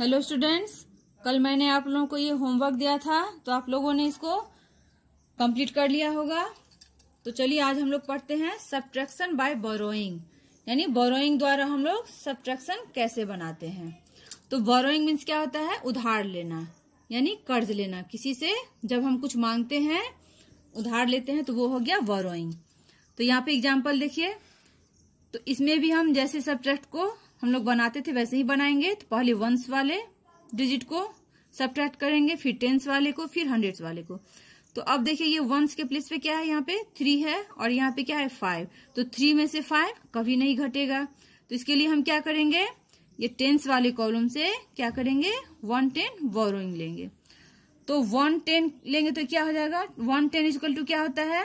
hello students कल मैंने आप लोगों को ये होमवर्क दिया था तो आप लोगों ने इसको कंप्लीट कर लिया होगा तो चलिए आज हम लोग पढ़ते हैं सब्ट्रैक्शन बाय बोरोइंग यानी बोरोइंग द्वारा हम लोग सब्ट्रैक्शन कैसे बनाते हैं तो बोरोइंग मीन्स क्या होता है उधार लेना यानी कर्ज लेना किसी से जब हम कुछ मांगते हैं उधार लेते हैं तो वो हो गया बोरोइंग तो यहाँ पे एग्जाम्पल देखिए तो इसमें भी हम जैसे सब्जेक्ट को हम लोग बनाते थे वैसे ही बनाएंगे तो पहले वंस वाले डिजिट को सब्ट्रैक्ट करेंगे फिर टेंस वाले को फिर हंड्रेड्स वाले को तो अब देखिए ये वंस के प्लेस पे क्या है यहाँ पे थ्री है और यहाँ पे क्या है फाइव तो थ्री में से फाइव कभी नहीं घटेगा तो इसके लिए हम क्या करेंगे ये टेंस वाले कॉलम से क्या करेंगे वन टेन बोरोइंग लेंगे तो वन टेन लेंगे तो क्या हो जाएगा वन टेन इजकल टू क्या होता है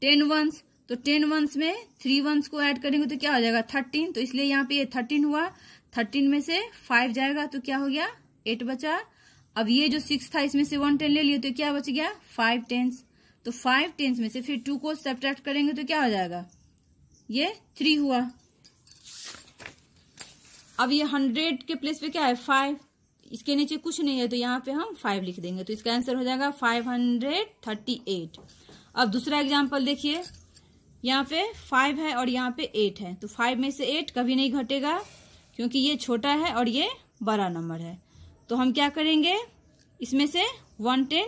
टेन वंस तो टेन वंस में थ्री वंस को ऐड करेंगे तो क्या हो जाएगा थर्टीन तो इसलिए यहाँ पे ये थर्टीन हुआ थर्टीन में से फाइव जाएगा तो क्या हो गया एट बचा अब ये जो सिक्स था इसमें से वन टेन ले लिए तो क्या बच गया फाइव टेंस तो फाइव टेंस में से फिर टू को सब्ट्रैक्ट करेंगे तो क्या हो जाएगा ये थ्री हुआ अब ये हंड्रेड के प्लेस पे क्या है फाइव इसके नीचे कुछ नहीं है तो यहाँ पे हम फाइव लिख देंगे तो इसका आंसर हो जाएगा फाइव हंड्रेड थर्टी एट अब दूसरा एग्जाम्पल देखिए यहाँ पे फाइव है और यहाँ पे एट है तो फाइव में से एट कभी नहीं घटेगा क्योंकि ये छोटा है और ये बड़ा नंबर है तो हम क्या करेंगे इसमें से वन टेन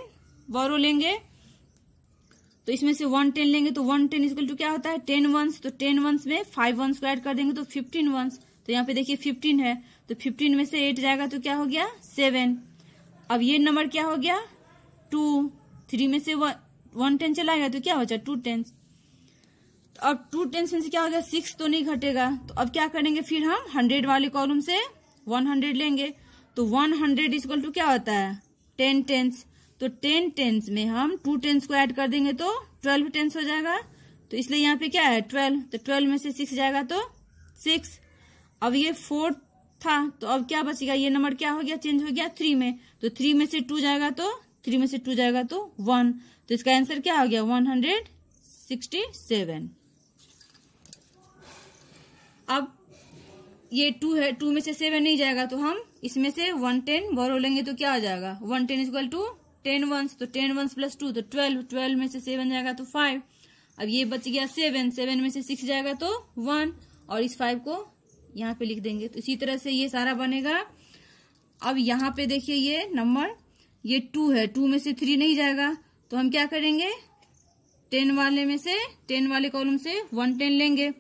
बोरो लेंगे तो इसमें से वन टेन लेंगे तो वन टेन इसको टू क्या होता है टेन वंस तो टेन वंस में फाइव वंस को ऐड कर देंगे तो फिफ्टीन वंस तो यहाँ पे देखिए फिफ्टीन है तो फिफ्टीन में से एट जाएगा तो क्या हो गया सेवन अब ये नंबर क्या हो गया टू थ्री में से वन टेन चला गया तो क्या हो जाए टू टेन्स अब टू टेंस में से क्या हो गया सिक्स तो नहीं घटेगा तो अब क्या करेंगे फिर हम हंड्रेड वाले कॉलम से वन हंड्रेड लेंगे तो वन हंड्रेड इजक्वल टू क्या होता है टेन टेंस तो टेन टेंस में हम टू टेंस को ऐड कर देंगे तो ट्वेल्व टेंस हो जाएगा तो इसलिए यहाँ पे क्या है ट्वेल्व तो ट्वेल्व में से सिक्स जाएगा तो सिक्स अब ये फोर था तो अब क्या बचेगा ये नंबर क्या हो गया चेंज हो गया थ्री में तो थ्री में से टू जाएगा तो थ्री में से टू जाएगा तो वन तो इसका आंसर क्या हो गया वन हंड्रेड सिक्सटी सेवन अब ये टू है टू में से सेवन नहीं जाएगा तो हम इसमें से वन टेन बोरो लेंगे तो क्या आ जाएगा one ten is equal to ten ones तो टेन वंस प्लस टू तो ट्वेल्व ट्वेल्व में से सेवन जाएगा तो फाइव अब ये बच गया सेवन सेवन में से सिक्स जाएगा तो वन और इस फाइव को यहाँ पे लिख देंगे तो इसी तरह से ये सारा बनेगा अब यहाँ पे देखिए ये नंबर ये टू है टू में से थ्री नहीं जाएगा तो हम क्या करेंगे टेन वाले में से टेन वाले कॉलम से वन टेन लेंगे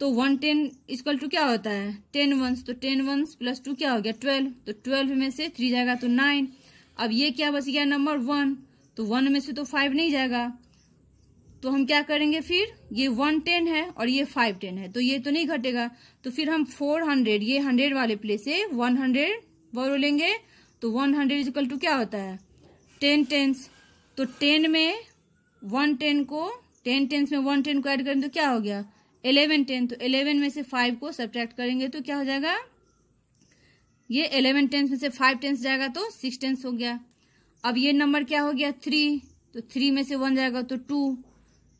तो वन टेन इक्वल टू क्या होता है टेन वंस तो टेन वंस प्लस टू क्या हो गया ट्वेल्व तो ट्वेल्व में से थ्री जाएगा तो नाइन अब ये क्या बच गया नंबर वन तो वन में से तो फाइव नहीं जाएगा तो हम क्या करेंगे फिर ये वन टेन है और ये फाइव टेन है तो ये तो नहीं घटेगा तो फिर हम फोर हंड्रेड ये हंड्रेड वाले प्लेस से वन हंड्रेड बोरो लेंगे तो वन हंड्रेड इजकल टू क्या होता है टेन टेंस तो टेन में वन टेन को टेन टेंस में वन टेन को ऐड करें तो क्या हो गया इलेवन टेन तो इलेवन में से फाइव को सब्ट्रैक्ट करेंगे तो क्या हो जाएगा ये इलेवन टेंथ में से फाइव टेंथ जाएगा तो सिक्स टेंथ हो गया अब ये नंबर क्या हो गया थ्री तो थ्री में से वन जाएगा तो टू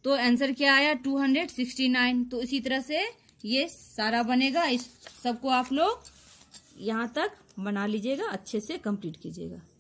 तो आंसर क्या आया टू हंड्रेड सिक्सटी नाइन तो इसी तरह से ये सारा बनेगा इस सबको आप लोग यहाँ तक बना लीजिएगा अच्छे से कंप्लीट कीजिएगा